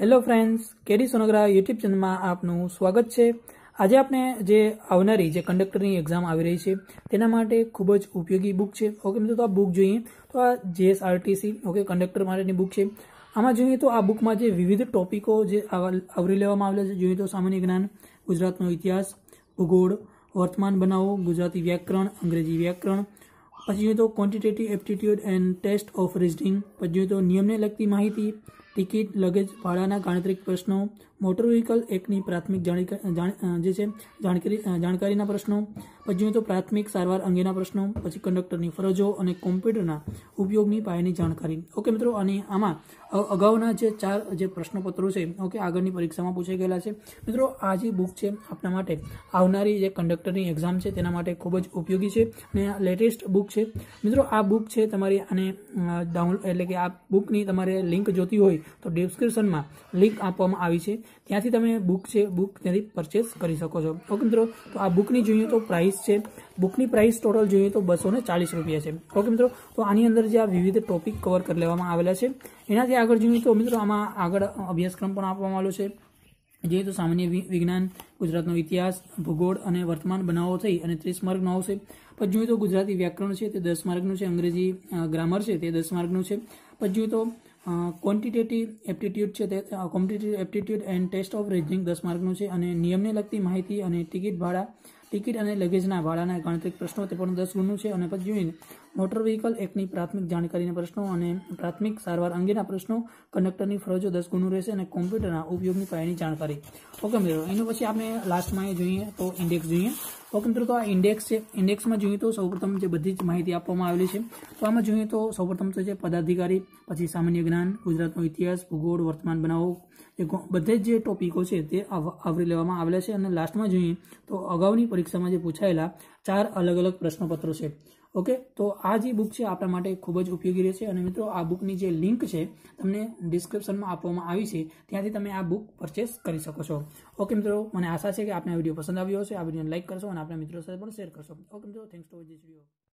hello friends Keri Songara YouTube ચેનલમાં આપનું સ્વાગત છે આજે આપણે જે આવનારી જે કંડક્ટરની એક્ઝામ આવી રહી છે તેના માટે ખૂબ જ ઉપયોગી બુક છે ઓકે મિત્રો તો આ બુક જોઈએ તો આ જીએસઆરટીસી ઓકે કંડક્ટર માટેની બુક છે આમાં જોઈએ તો આ બુકમાં જે વિવિધ ટોપિકો જે આવરી લેવામાં આવેલા છે જોઈએ તો સામાન્ય જ્ઞાન ગુજરાતનો ઇતિહાસ ભૂગોળ વર્તમાન બનાવો ગુજરાતી વ્યાકરણ અંગ્રેજી વ્યાકરણ પછી જોઈએ તો quantitative aptitude and test of reasoning પછી જોઈએ તો નિયમને લગતી માહિતી ટિકિટ લગેજ ભાડાના ગાણતરીક પ્રશ્નો મોટર વ્હીકલ એકની પ્રાથમિક જે છે જાણકારી જાણકારીના પ્રશ્નો પછી તો પ્રાથમિક સારવાર અંગેના પ્રશ્નો પછી કંડક્ટરની ફરજો અને કોમ્પ્યુટરના ઉપયોગની પાયાની જાણકારી ઓકે મિત્રો અને આમાં અગાઉના જે ચાર જે પ્રશ્નપત્રો છે ઓકે આગળની પરીક્ષામાં પૂછાઈ ગયેલા છે મિત્રો આ જે બુક છે આપણા માટે આવનારી જે કંડક્ટરની એક્ઝામ છે તેના માટે ખૂબ જ ઉપયોગી છે અને લેટેસ્ટ બુક છે મિત્રો આ બુક છે તમારી આને ડાઉનલોડ એટલે કે આ બુકની તમારે લિંક જોતી હોય તો ડિસ્ક્રિપ્શનમાં લિંક આપવામાં આવી છે ત્યાંથી તમે બુક છે બુક ત્યાંથી પરચેસ કરી શકો છો ઓકે મિત્રો તો આ બુકની જોઈએ તો પ્રાઇસ છે બુકની પ્રાઇસ ટોટલ જોઈએ તો બસો ચાલીસ રૂપિયા છે ઓકે મિત્રો તો આની અંદર જે આ વિવિધ ટોપિક કવર કરી લેવામાં આવેલા છે એનાથી આગળ જોઈએ તો મિત્રો આમાં આગળ અભ્યાસક્રમ પણ આપવામાં આવ્યો છે જે તો સામાન્ય વિજ્ઞાન ગુજરાતનો ઇતિહાસ ભૂગોળ અને વર્તમાન બનાવો થઈ અને ત્રીસ માર્કનો આવશે પછી જોઈએ તો ગુજરાતી વ્યાકરણ છે તે દસ માર્કનું છે અંગ્રેજી ગ્રામર છે તે દસ માર્કનું છે પછી જોઈએ તો ક્વોન્ટિટેટિવ એપ્ટિટ્યૂડ છે તે competitive aptitude and test of reasoning દસ માર્કનું છે અને નિયમને લગતી માહિતી અને ટિકિટ ભાડા ટિકિટ અને લગેજના ભાડાના ગણતરીક પ્રશ્નો તે પણ દસ ગુણનું છે અને પછી જોઈને મોટર વ્હીકલ એક્ટની પ્રાથમિક જાણકારીના પ્રશ્નો અને પ્રાથમિક સારવાર અંગેના પ્રશ્નો કંડક્ટરની ફરજો દસ ગુણનું રહેશે અને કોમ્પ્યુટરના ઉપયોગની પાયાની જાણકારી ઓકે મિત્રો એનું પછી આપણે લાસ્ટમાં એ જોઈએ તો ઇન્ડેક્સ જોઈએ ઓકે મિત્રો તો આ ઇન્ડેક્સ છે ઇન્ડેક્સમાં જોઈએ તો સૌપ્રથમ જે બધી જ માહિતી આપવામાં આવેલી છે તો આમાં જોઈએ તો સૌપ્રથમ તો છે પદાધિકારી પછી સામાન્ય જ્ઞાન ગુજરાતનો ઇતિહાસ ભૂગોળ વર્તમાન બનાવો એ બધે જે ટોપિકો છે તે આવરી લેવામાં આવેલા છે અને લાસ્ટમાં જોઈએ તો અગાઉની પરીક્ષામાં જે પૂછાયેલા ચાર અલગ અલગ પ્રશ્નપત્રો છે ઓકે તો આ જે બુક છે આપણા માટે ખૂબ જ ઉપયોગી રહેશે અને મિત્રો આ બુકની જે લિંક છે તમને ડિસ્ક્રિપ્શનમાં આપવામાં આવી છે ત્યાંથી તમે આ બુક પરચેસ કરી શકો છો ઓકે મિત્રો મને આશા છે કે આપને આ વિડીયો પસંદ આવ્યો હશે આ વિડીયોને લાઇક કરશો અને આપણા મિત્રો સાથે પણ શેર કરશો ઓકે મિત્રો થેન્ક્સ ફોર ધીસ વિડીયો